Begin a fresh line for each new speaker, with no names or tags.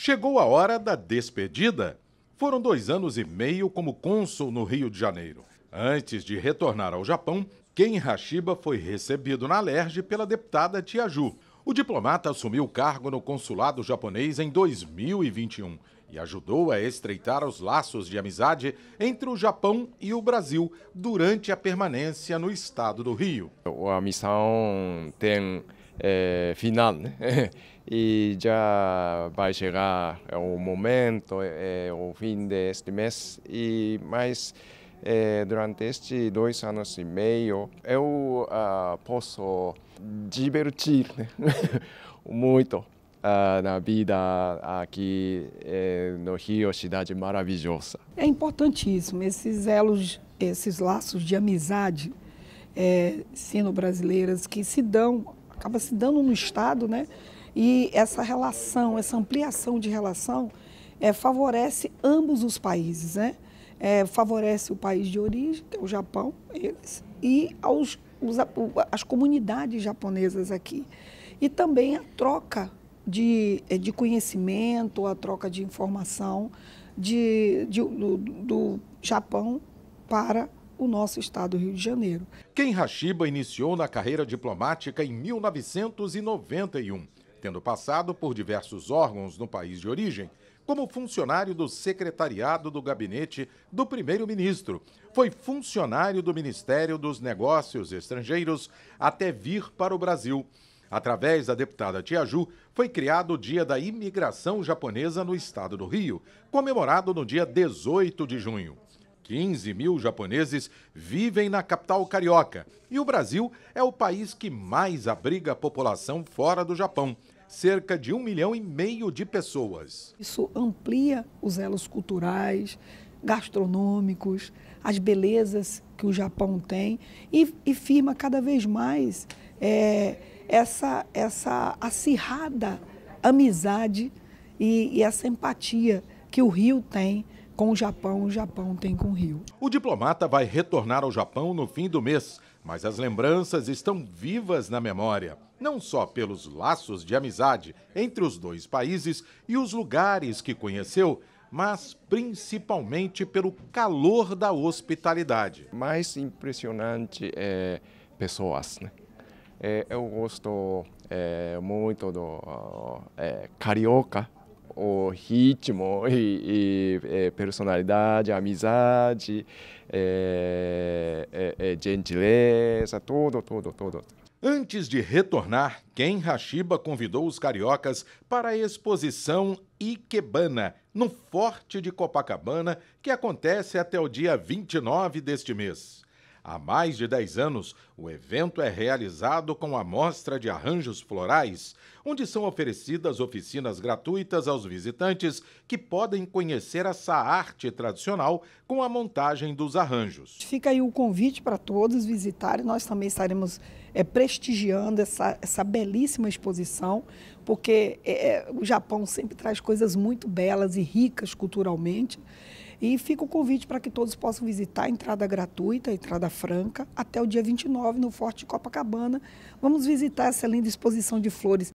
Chegou a hora da despedida. Foram dois anos e meio como cônsul no Rio de Janeiro. Antes de retornar ao Japão, Ken Hashiba foi recebido na Lerge pela deputada Tiaju. O diplomata assumiu o cargo no consulado japonês em 2021 e ajudou a estreitar os laços de amizade entre o Japão e o Brasil durante a permanência no estado do Rio. A missão tem é, final. Né? E
já vai chegar o momento, é, eh, o fim deste mês. E eh, mas é, durante estes dois anos e meio eu ah, posso divertir né? muito na vida aqui no Rio, cidade maravilhosa.
É importantíssimo esses elos, esses laços de amizade é, sino-brasileiras que se dão acaba se dando no Estado, né? E essa relação, essa ampliação de relação é, favorece ambos os países, né? É, favorece o país de origem, que é o Japão, eles, e aos, os, as comunidades japonesas aqui. E também a troca de, eh, de conhecimento, a troca de informação de, de do, do Japão para o nosso estado do Rio de Janeiro. Ken Hashiba
iniciou na carreira diplomática em 1991, tendo passado por diversos órgãos no país de origem, como funcionário do secretariado do gabinete do primeiro-ministro. Foi funcionário do Ministério dos Negócios Estrangeiros até vir para o Brasil. Através da deputada Tiaju, foi criado o Dia da Imigração Japonesa no estado do Rio, comemorado no dia 18 de junho. 15 mil japoneses vivem na capital carioca e o Brasil é o país que mais abriga a população fora do Japão. Cerca de um milhão e meio de pessoas.
Isso amplia os elos culturais, gastronômicos, as belezas que o Japão tem e, e firma cada vez mais é, essa, essa acirrada amizade e, e essa empatia que o Rio tem com o Japão, o Japão tem com o Rio.
O diplomata vai retornar ao Japão no fim do mês, mas as lembranças estão vivas na memória, não só pelos laços de amizade entre os dois países e os lugares que conheceu, mas principalmente pelo calor da hospitalidade. Mais impressionante é
pessoas, né? É, eu gosto é, muito do é, carioca o ritmo e, e eh, personalidade, amizade, eh, eh, gentileza,
tudo, tudo, tudo. Antes de retornar, Ken Hashiba convidou os cariocas para a exposição Ikebana, no Forte de Copacabana, que acontece até o dia 29 deste mês. Há mais de 10 anos, o evento é realizado com a mostra de arranjos florais, onde são oferecidas oficinas gratuitas aos visitantes que podem conhecer essa arte tradicional com a montagem dos arranjos.
Fica aí o convite para todos visitarem, nós também estaremos é, prestigiando essa, essa belíssima exposição, porque é, é o Japão sempre traz coisas muito belas e ricas culturalmente. E fica o convite para que todos possam visitar, entrada gratuita, entrada franca, até o dia 29 no Forte Copacabana. Vamos visitar essa linda exposição de flores.